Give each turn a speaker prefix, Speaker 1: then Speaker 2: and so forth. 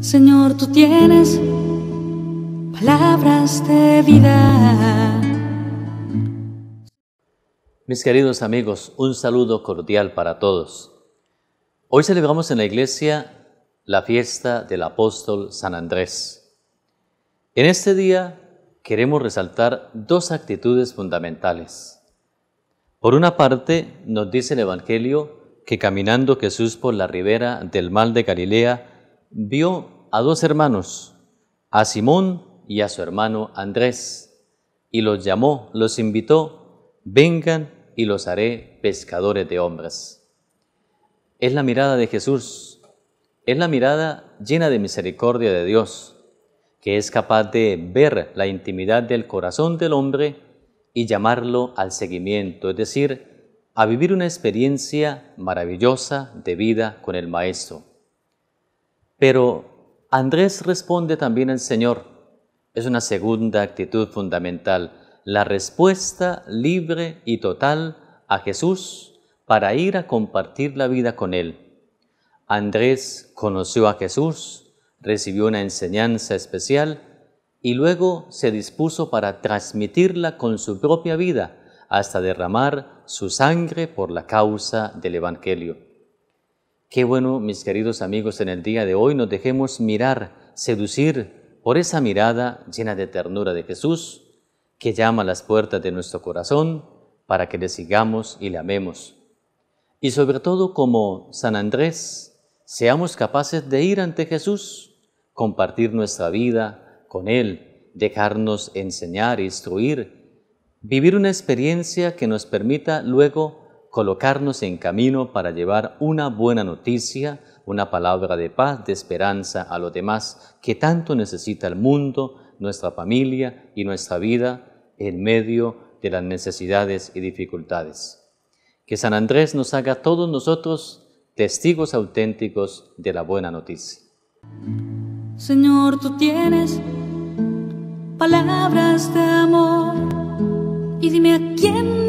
Speaker 1: Señor, tú tienes palabras de vida.
Speaker 2: Mis queridos amigos, un saludo cordial para todos. Hoy celebramos en la iglesia la fiesta del apóstol San Andrés. En este día queremos resaltar dos actitudes fundamentales. Por una parte, nos dice el Evangelio que caminando Jesús por la ribera del mal de Galilea, vio a dos hermanos, a Simón y a su hermano Andrés, y los llamó, los invitó, vengan y los haré pescadores de hombres. Es la mirada de Jesús, es la mirada llena de misericordia de Dios, que es capaz de ver la intimidad del corazón del hombre y llamarlo al seguimiento, es decir, a vivir una experiencia maravillosa de vida con el Maestro. Pero Andrés responde también al Señor. Es una segunda actitud fundamental, la respuesta libre y total a Jesús para ir a compartir la vida con Él. Andrés conoció a Jesús, recibió una enseñanza especial y luego se dispuso para transmitirla con su propia vida hasta derramar su sangre por la causa del Evangelio. Qué bueno, mis queridos amigos, en el día de hoy nos dejemos mirar, seducir por esa mirada llena de ternura de Jesús, que llama a las puertas de nuestro corazón para que le sigamos y le amemos. Y sobre todo como San Andrés, seamos capaces de ir ante Jesús, compartir nuestra vida con Él, dejarnos enseñar, e instruir, vivir una experiencia que nos permita luego colocarnos en camino para llevar una buena noticia, una palabra de paz, de esperanza a los demás que tanto necesita el mundo, nuestra familia y nuestra vida en medio de las necesidades y dificultades. Que San Andrés nos haga todos nosotros testigos auténticos de la buena noticia.
Speaker 1: Señor, tú tienes palabras de amor y dime a quién